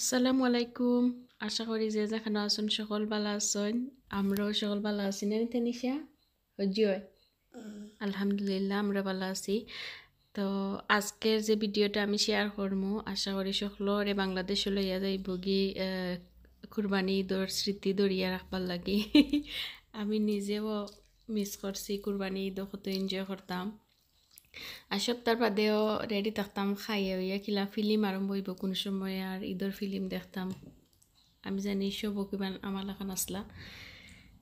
আসসালামু আলাইকুম আশা করি যে যেখানে আছেন সকল ভালো আছেন আমরাও সকল ভালো আছি না নিতে নিশা হজিও আলহামদুলিল্লাহ আমরা ভালো আছি তো আজকের যে ভিডিওটা আমি শেয়ার করবো আশা করি সকলরে বাংলাদেশে লইয়া যাইব গি কুরবানি ঈদর স্মৃতি দরিয়া রাখবার লাগি আমি নিজেও মিস করছি কুরবানি ঈদ কত এনজয় করতাম আর সপ্তাহ বাদেও রেডি থাকতাম খাইয়ে হইয়া কিলা ফিল্ম আরম্ভ হইব কোন সময় আর ঈদর ফিল্ম দেখতাম আমি জানি সব কিমান আমার লাখান আসলা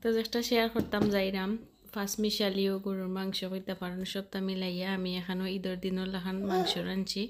তো একটা শেয়ার করতাম যাইরাম ফার্স্ট মিশালিও গরুর মাংস করতে পারেন সবটা মিলাইয়া আমি এখানেও ঈদের দিনও লাখান মাংস রাঁধছি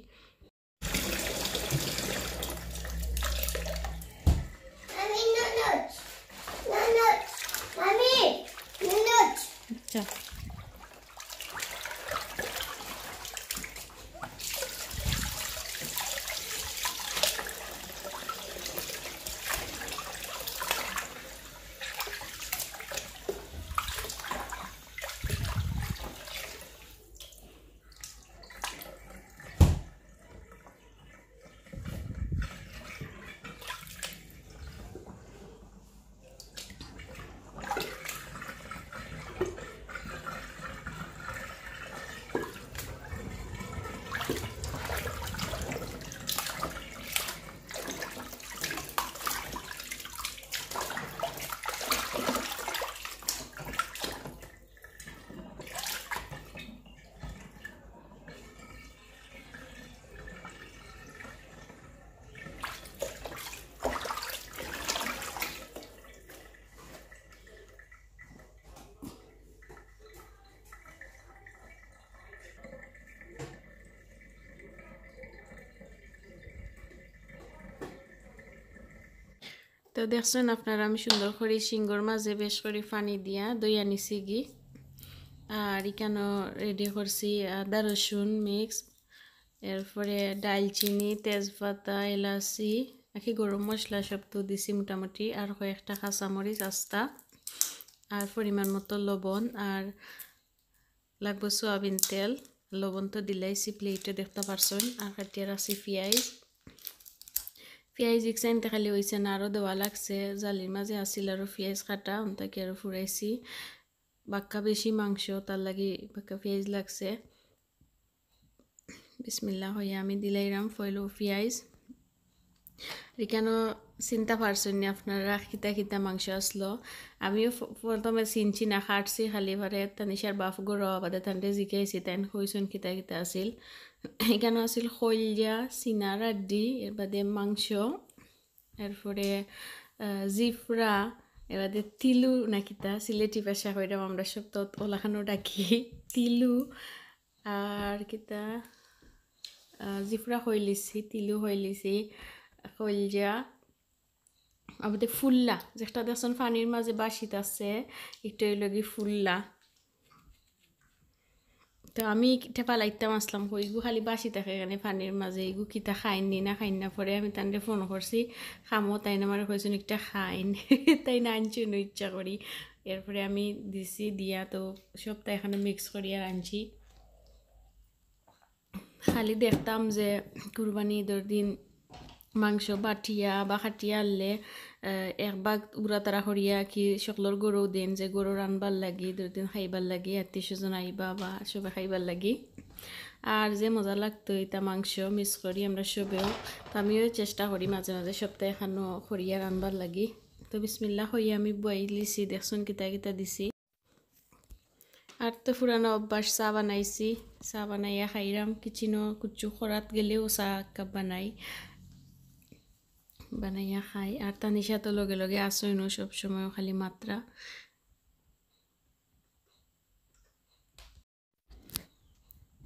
তো দেখছেন আপনারা আমি সুন্দর করে সিঙ্গর মাঝে বেশ করে পানি দিয়া দইয়া আনিছি গি আর এখানে রেডি করছি আদা রসুন মিক্স এরপরে ডালচিনি তেজপাতা এলাচি আখি গরম মশলা সব তো দিছি মোটামুটি আর কয়েকটা কাঁচামরিচ আস্তা আর পরিমাণ মতো লবণ আর লাগবো সয়াবিন তেল লবণ তো দিলাইছি প্লেটে দেখতে পারছেন আর কাটিয়ে রাখছি পিঁয়াজ পেঁয়াজ ইকসাইন দেখালি হয়েছে না আরও দেওয়া লাগছে জালির মাঝে আসিল আরও পেঁয়াজ কাটা অন্তাকে আরও ফুরাইছি বাক্কা বেশি মাংস তার লাগে বাক্কা পেঁয়াজ লাগছে বিসমিল্লা হইয়া আমি দিলাইরাম ফইল পেঁয়াজ কেন চিন্তা পারছেন নি আপনারা খিতা খিতা মাংস আসলো আমিও প্রথমে চিনছি না খাটছি খালি ভারে তানিসার বাপ গরো বাদে তান্তে জিকাইছি তাইন খুঁজছেন খিতা খিতা আছিল এখানে আছিল খৈলিয়া চিনার আড্ডি এর বাদে মাংস এরপরে জিফরা এর বাদে তিলু তা সিলেটি পেশা হইরাম আমরা তো ওলাখানো ডাকি তিলু আর কিতা জিফরা হইলিছি তিলু হইলিছি হইলজা আবার ফুল্লা যেটা দেখছেন পানির মাঝে বাসিত আছে এটাই লগে ফুল্লা তো আমি ইটা পালাইতাম আসলাম ইগু খালি বাসি থাকে এখানে পানির মাঝে ইগু কিতা খাইন নি না খাইন না পরে আমি তাহলে ফোন করছি খামো তাই না আমার কইছেন একটা খাইন তাই না আনছি ইচ্ছা করি এরপরে আমি দিছি দিয়া তো সব তাই এখানে মিক্স করি আর আনছি খালি দেখতাম যে কুরবানি ঈদের দিন মাংস বাটিয়া বা খাটিয়া আনলে একবাগ উড়া তারা হরিয়া কি সকলের গরু দেন যে গরু রানবার লাগি দুদিন খাইবার লাগি আত্মীয় স্বজন আইবা বা সবে খাইবার লাগি আর যে মজা লাগতো এটা মাংস মিস করি আমরা সবেও তো আমিও চেষ্টা করি মাঝে মাঝে সপ্তাহে খানো খরিয়া রানবার লাগি তো বিসমিল্লা হইয়া আমি বই লিছি দেখছুন কিতা কিতা দিছি আর তো ফুরানো অভ্যাস চাহ বানাইছি চাহ বানাইয়া খাইরাম কিচিনো কুচু খরাত গেলেও চাহ কাপ বানাই বানাইয়া খাই আর নিশা তো লগে লগে নো সব সময় খালি মাত্রা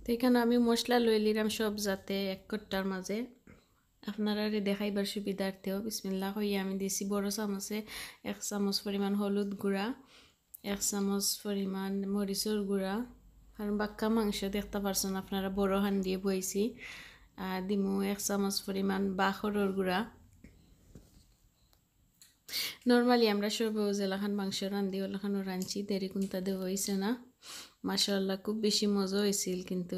তো এখানে আমি মশলা লই লিলাম সব যাতে এক কট্টার মাঝে আপনারা দেখাইবার সুবিধার্থেও বিসমিল্লা হইয়া আমি দিছি বড় চামচে এক চামচ পরিমাণ হলুদ গুড়া এক চামচ পরিমাণ মরিচর গুড়া আর বাক্কা মাংস দেখতে পারছেন আপনারা বড় হান দিয়ে বইছি আর দিমু এক চামচ পরিমাণ বাখরের গুড়া নর্মালি আমরা সবে ওজেলাখান মাংস রান্ধি ওলাখানও রাঁধছি দেরি কুন্তা দেব হয়েছে না মাসাল্লাহ খুব বেশি মজা হয়েছিল কিন্তু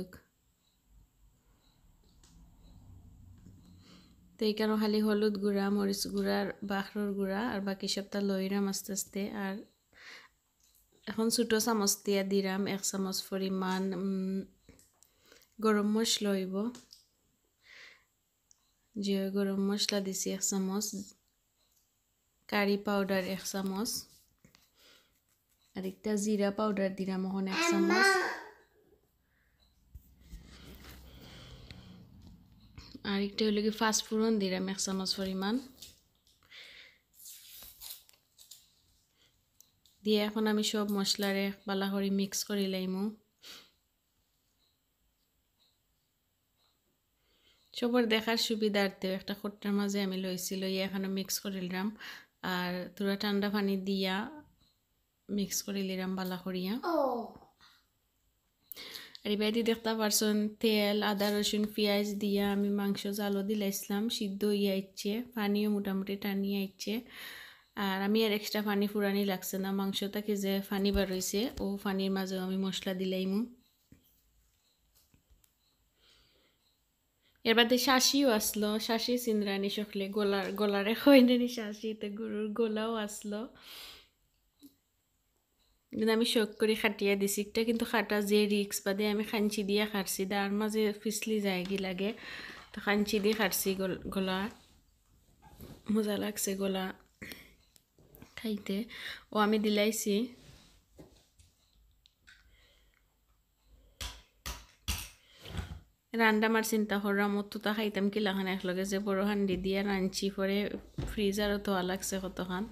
তো এই খালি হলুদ গুঁড়া মরিচ গুঁড়া বাখরর গুঁড়া আর বাকি সবটা লইরাম আস্তে আস্তে আর এখন ছোটো চামচ দিয়া দিরাম এক চামচ পরিমাণ গরম মশলা হইব যে গরম মশলা দিছি এক চামচ কারি পাউডার এক চামচ আর একটা জিরা পাউডার দিলাম এখন এক চামচ আর একটা হলো কি ফাঁসফোড়ন দিলাম এক চামচ পরিমাণ দিয়ে এখন আমি সব মশলারে পালা করে মিক্স করে লাইম সবার দেখার সুবিধার্থে একটা খোট্টার মাঝে আমি লইছি লই এখন মিক্স করে নিলাম আর তোরা ঠান্ডা পানি দিয়া মিক্স করে লিরাম বালা করিয়া আর এবার দেখতে পারছেন তেল আদা রসুন পেঁয়াজ দিয়া আমি মাংস জালো দিলাইছিলাম সিদ্ধ হইয়া ইচ্ছে পানিও মোটামুটি টানিয়া আইচ্ছে আর আমি আর এক্সট্রা পানি ফুরানি লাগছে না মাংসটাকে যে পানি বার রয়েছে ও পানির মাঝে আমি মশলা দিলাইমু এর বাদে শাসিও আসলো শাসি সিন্দ্রানি সকলে গোলার গোলারে হইনি শাসিতে গুরুর গোলাও আসলো আমি শখ করে খাটিয়া দিছি একটা কিন্তু খাটা যে রিক্স বাদে আমি খাঞ্চি দিয়ে খাটছি দার মাঝে ফিসলি যায় কি লাগে তো খাঞ্চি দিয়ে খাটছি গলা মজা লাগছে গলা খাইতে ও আমি দিলাইছি রান্ডা মার চিন্তা করলাম মতো তো খাইতাম কি লাখান একলগে যে বড় হান্ডি দিয়ে রাঁধছি পরে ফ্রিজারও ধোয়া লাগছে কতখান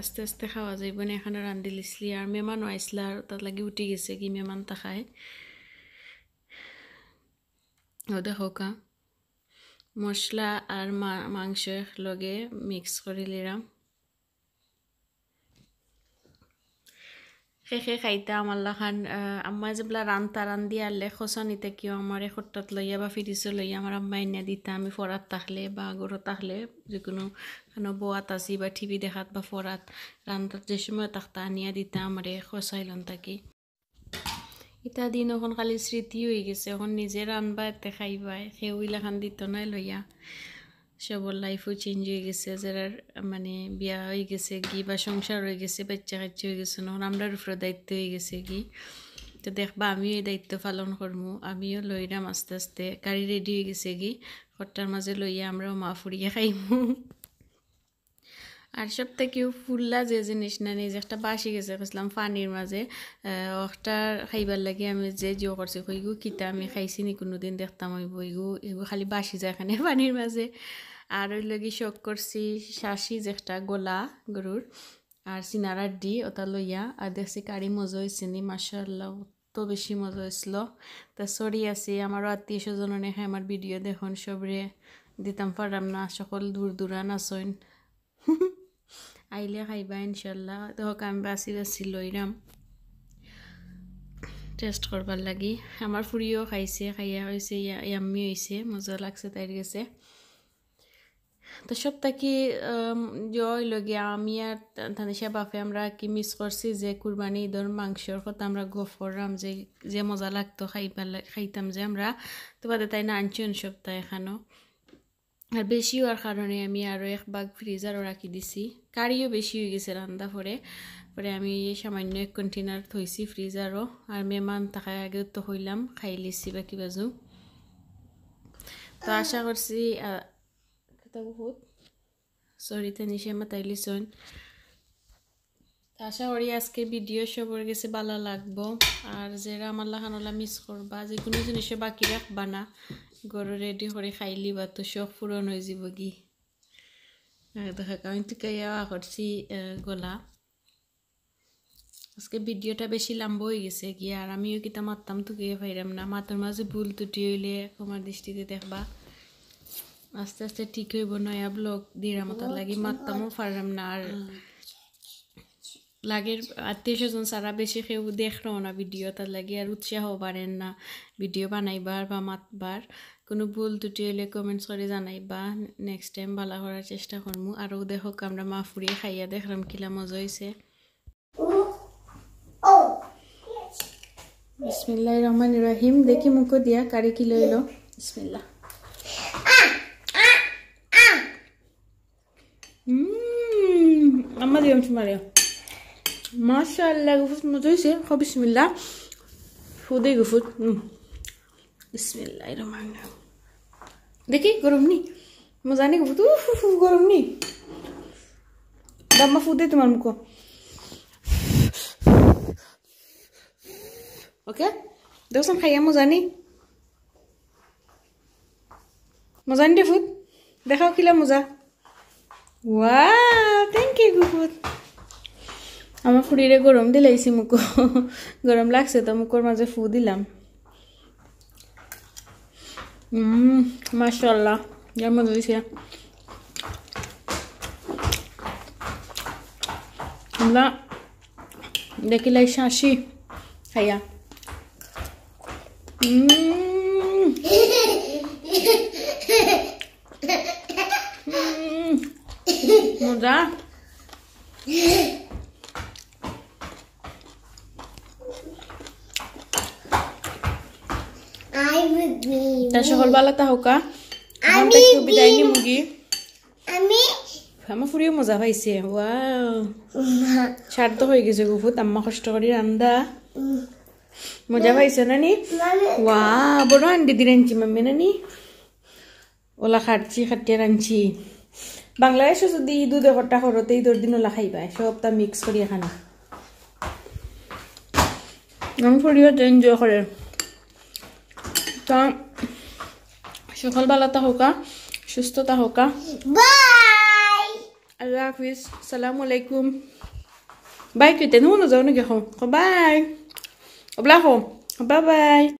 আস্তে আস্তে খাওয়া যাইব না এখানে রান্ধি লিসলি আর মেমানও আইসলা আর তার লাগি উঠি গেছে কি মেমান তা খায় ও দেখো কা মশলা আর মাংস লগে মিক্স করে নিলাম শেষে খাইতে আমাৰ লাখান আমাৰ যিবিলাক ৰান্দ তাৰান দিয়া আহিলে খচনি টেকিও আমাৰ এই সত্ৰত লৈ বা ফিৰিছোঁ লৈ আমাৰ আম্মাই এনে দিতা আমি ফৰাত তাকলে বা গৰত তাকলে যিকোনো মানে বোৱাত আজি বা ঠিবি দেখাত বা ফৰাত ৰান্ধত যে সময়ত তাক্তা আনিয়া দিতা আমাৰ এই খচাই লন তাকি এতিয়া দিন এখন কালি স্মৃতি হৈ গৈছে এখন নিজে ৰান্ধবা এতে খাইবা সেইবিলাক দিত নাই লৈয়া সবার লাইফও চেঞ্জ হয়ে গেছে যারা মানে বিয়া হয়ে গেছে কি বা সংসার হয়ে গেছে বাচ্চা কাচ্চা হয়ে গেছে নহন আমরার উপরে দায়িত্ব হয়ে গেছে কি তো দেখবা আমিও এই দায়িত্ব পালন করবো আমিও লইলাম আস্তে আস্তে গাড়ি রেডি হয়ে গেছে কি ঘরটার মাঝে লইয়া আমরাও মা ফুরিয়া খাইমু আর সব থেকেও ফুল্লা যে জিনিস না নিজে একটা বাসি গেছে খুঁজলাম পানির মাঝে একটা খাইবার লাগে আমি যে জিও করছি কইগু কিতা আমি খাইছি নি কোনোদিন দেখতাম আমি বইগু এগু খালি বাসি যায় এখানে পানির মাঝে আর ওই লগে শখ করছি শাসি যে একটা গোলা গরুর আর সিনারার ডি ওটা লইয়া আর দেখছি কারি মজা হয়েছে নি মাসাল্লাহ তো বেশি মজা হয়েছিল তা সরি আছি আমারও আত্মীয় স্বজন অনেক আমার ভিডিও দেখুন সবরে দিতাম পারাম না সকল দূর দূরান আসইন আইলে খাইবা ইনশাল্লাহ তো আমি বাঁচি বাঁচি লইরাম টেস্ট করবার লাগি আমার ফুরিও খাইছে খাইয়া হয়েছে ইয়াম্মি হয়েছে মজা লাগছে তাইর গেছে তো সব তাকি জয় লগে আমি আর ধানিসা বাপে আমরা কি মিস করছি যে কুরবানি ঈদর মাংসর কথা আমরা গফ করলাম যে যে মজা লাগতো খাইবার খাইতাম যে আমরা তো বাদে তাই না আনছি সপ্তাহ এখানো আর বেশি হওয়ার কারণে আমি আরও এক বাঘ ফ্রিজারও রাখি দিছি কারিও বেশি হয়ে গেছে রান্না পরে পরে আমি সামান্য এক কন্টেনার থইছি ফ্রিজারও আর মেমান থাকার আগে তো হইলাম খাই লিছি বাকি বাজু তো আশা করছি বহুত সরি তেনিছে মাতাই লিছন আশা করি আজকে ভিডিও সবর গেছে ভালো লাগবো আর যারা আমার লাখানোলা মিস করবা যে কোনো জিনিসে বাকি রাখবা না গরু রেডি করে খাইলি বা তো শখ পূরণ হয়ে যাব কি দেখা আমি তো করছি গলা আজকে ভিডিওটা বেশি লাম্ব হয়ে গেছে কি আর আমিও কিতা মারতাম টুকিয়ে গিয়ে পাইলাম না মাতার মাঝে ভুল তুটি হইলে তোমার দৃষ্টিতে দেখবা আস্তে আস্তে ঠিক হইব নয়া ব্লগ দিয়ে তার লাগি মারতামও পারলাম না আর লাগের আত্মীয় স্বজন ছাড়া বেশি কেউ দেখল না ভিডিও তার লাগে আর উৎসাহ পারেন না ভিডিও বানাইবার বা মাতবার কোনো ভুল ত্রুটি হলে কমেন্টস করে জানাইবা নেক্সট টাইম ভালো করার চেষ্টা করবো আরও দেখক আমরা মা ফুরিয়ে খাইয়া দেখলাম কিলা মজা হয়েছে বিসমিল্লাহ রহমান রহিম দেখি মুখ দিয়া কারি কি লইল বিসমিল্লা আম্মা দিও তোমার মাশাআল্লাহ গুফুত মতো হয়েছে খ হ্যাঁ, বিসমিল্লা ফুদে গুফুত বিসমিল্লা রহমান দেখি গরম নি মজা নেই গুফুত ফু গরম নি দাম্মা ফুদে তোমার মুখ ওকে দেখছেন খাইয়া মজা নেই মজা নি ফুত দেখাও কিলা মজা ওয়া থ্যাংক ইউ গুফুত আমার ফুড়িরে গরম দিলাইছি মুখো গরম লাগছে তো মুখোর মাঝে ফু দিলাম মাসাল্লাহ দেখি লাই শাঁসি খাইয়া মজা তা হল তাহো কা আমরা মজা পাইছে আম্মা কষ্ট মানে- ওলা খাটছি বাংলাদেশে যদি ঈদু দেহটা ঘরতে ঈদর দিন ওলা খাই পায় সব তা মিক্স করিয়া খানা ফুরিও এনজয় করে का सफल बालता होगा सुस्थता होगा अल्लाह सलामकुम बाय क्यों तेन जाओ ना क्या हो बाय अबला हो बाय